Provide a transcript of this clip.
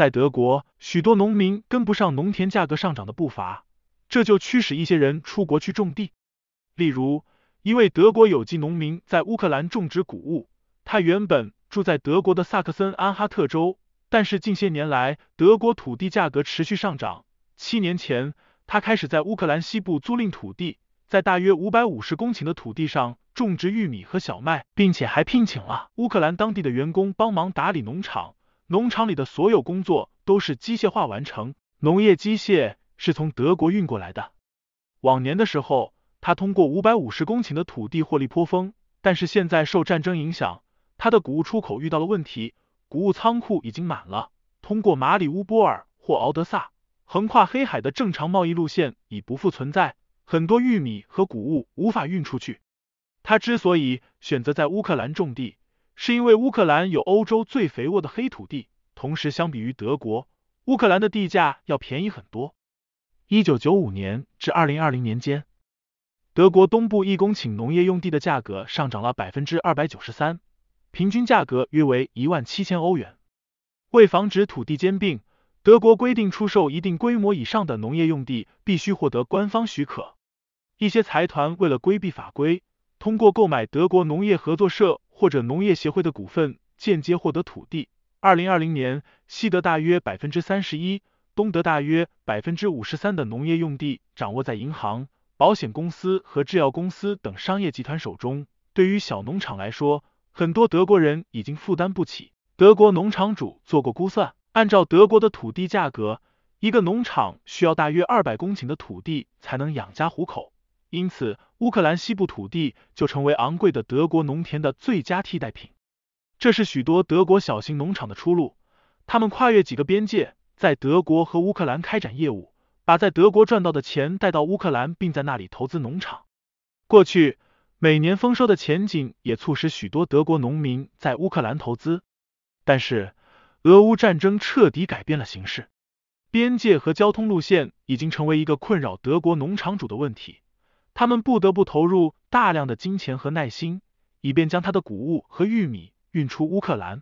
在德国，许多农民跟不上农田价格上涨的步伐，这就驱使一些人出国去种地。例如，一位德国有机农民在乌克兰种植谷物，他原本住在德国的萨克森安哈特州，但是近些年来德国土地价格持续上涨，七年前他开始在乌克兰西部租赁土地，在大约五百五十公顷的土地上种植玉米和小麦，并且还聘请了乌克兰当地的员工帮忙打理农场。农场里的所有工作都是机械化完成，农业机械是从德国运过来的。往年的时候，他通过五百五十公顷的土地获利颇丰，但是现在受战争影响，他的谷物出口遇到了问题，谷物仓库已经满了。通过马里乌波尔或敖德萨，横跨黑海的正常贸易路线已不复存在，很多玉米和谷物无法运出去。他之所以选择在乌克兰种地。是因为乌克兰有欧洲最肥沃的黑土地，同时相比于德国，乌克兰的地价要便宜很多。一九九五年至二零二零年间，德国东部一公顷农业用地的价格上涨了百分之二百九十三，平均价格约为一万七千欧元。为防止土地兼并，德国规定出售一定规模以上的农业用地必须获得官方许可。一些财团为了规避法规，通过购买德国农业合作社。或者农业协会的股份间接获得土地。二零二零年，西德大约百分之三十一，东德大约百分之五十三的农业用地掌握在银行、保险公司和制药公司等商业集团手中。对于小农场来说，很多德国人已经负担不起。德国农场主做过估算，按照德国的土地价格，一个农场需要大约二百公顷的土地才能养家糊口。因此，乌克兰西部土地就成为昂贵的德国农田的最佳替代品，这是许多德国小型农场的出路。他们跨越几个边界，在德国和乌克兰开展业务，把在德国赚到的钱带到乌克兰，并在那里投资农场。过去，每年丰收的前景也促使许多德国农民在乌克兰投资，但是俄乌战争彻底改变了形势，边界和交通路线已经成为一个困扰德国农场主的问题。他们不得不投入大量的金钱和耐心，以便将他的谷物和玉米运出乌克兰。